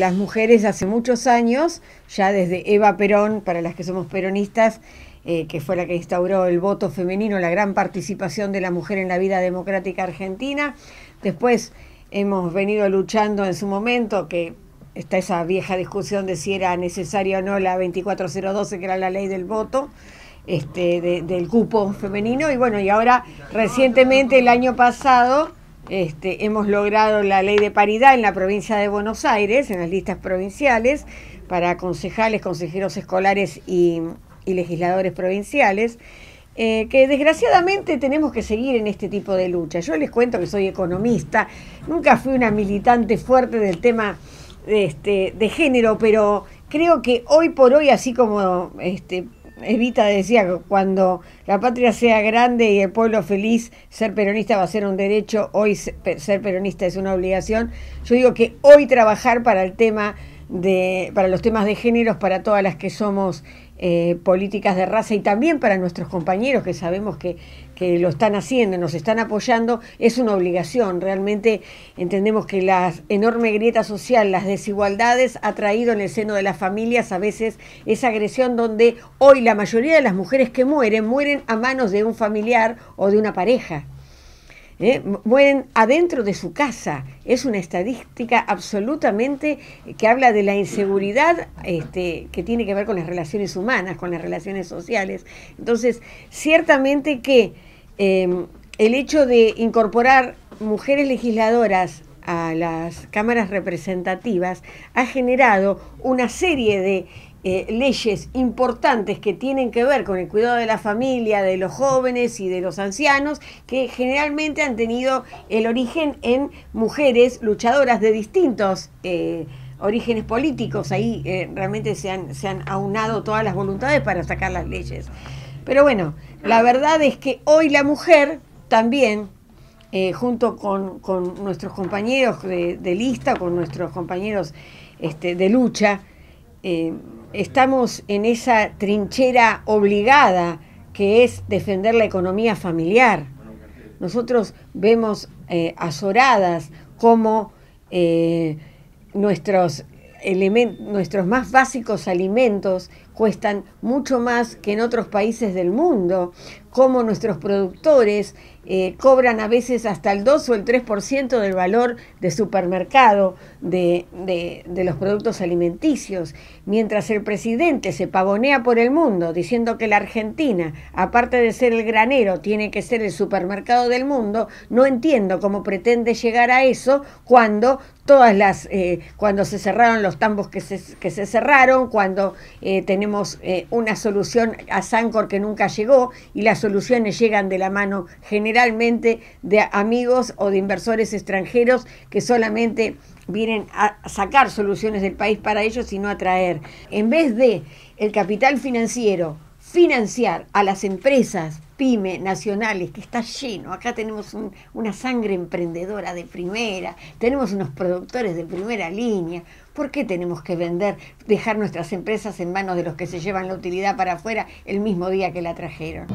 las mujeres hace muchos años, ya desde Eva Perón, para las que somos peronistas, eh, que fue la que instauró el voto femenino, la gran participación de la mujer en la vida democrática argentina. Después hemos venido luchando en su momento, que está esa vieja discusión de si era necesaria o no la 24012, que era la ley del voto, este, del cupo femenino. Y bueno, y ahora recientemente, el año pasado, este, hemos logrado la ley de paridad en la provincia de Buenos Aires, en las listas provinciales, para concejales, consejeros escolares y, legisladores provinciales. Eh, que desgraciadamente tenemos que seguir en este tipo de lucha. Yo les cuento que soy economista, nunca fui una militante fuerte del tema este, de género, pero creo que hoy por hoy, así como este, Evita decía que cuando la patria sea grande y el pueblo feliz, ser peronista va a ser un derecho, hoy ser peronista es una obligación. Yo digo que hoy trabajar para el tema de, para los temas de géneros, para todas las que somos eh, políticas de raza y también para nuestros compañeros que sabemos que, que, lo están haciendo, nos están apoyando, es una obligación. Realmente entendemos que la enorme grieta social, las desigualdades ha traído en el seno de las familias a veces esa agresión donde hoy la mayoría de las mujeres que mueren mueren a manos de un familiar o de una pareja. ¿eh? mueren adentro de su casa. Es una estadística absolutamente que habla de la inseguridad este, que tiene que ver con las relaciones humanas, con las relaciones sociales. Entonces, ciertamente que em, el hecho de incorporar mujeres legisladoras a las cámaras representativas ha generado una serie de eh, leyes importantes que tienen que ver con el cuidado de la familia, de los jóvenes y de los ancianos, que generalmente han tenido el origen en mujeres luchadoras de distintos eh, orígenes políticos. Ahí eh, realmente se han, se han aunado todas las voluntades para sacar las leyes. Pero bueno, la verdad es que hoy la mujer también junto con, nuestros compañeros de, lista, con nuestros compañeros este, de lucha, estamos en esa trinchera obligada que es defender la economía familiar. Nosotros vemos eh, azoradas como eh, nuestros más básicos alimentos cuestan mucho más que en otros países del mundo, como nuestros productores eh, cobran a veces hasta el 2 o el 3% del valor de supermercado de, los productos alimenticios, mientras el presidente se pavonea por el mundo diciendo que la Argentina, aparte de ser el granero, tiene que ser el supermercado del mundo, no entiendo cómo pretende llegar a eso cuando todas las, eh, cuando se cerraron los tambos que se, cerraron, cuando eh, tenemos eh, una solución a Sancor que nunca llegó y las soluciones llegan de la mano generalmente de amigos o de inversores extranjeros que solamente vienen a sacar soluciones del país para ellos y no a traer. En vez de el capital financiero financiar a las empresas pyme nacionales, que está lleno. Acá tenemos una sangre emprendedora de primera, tenemos unos productores de primera línea. ¿Por qué tenemos que vender, dejar nuestras empresas en manos de los que se llevan la utilidad para afuera el mismo día que la trajeron?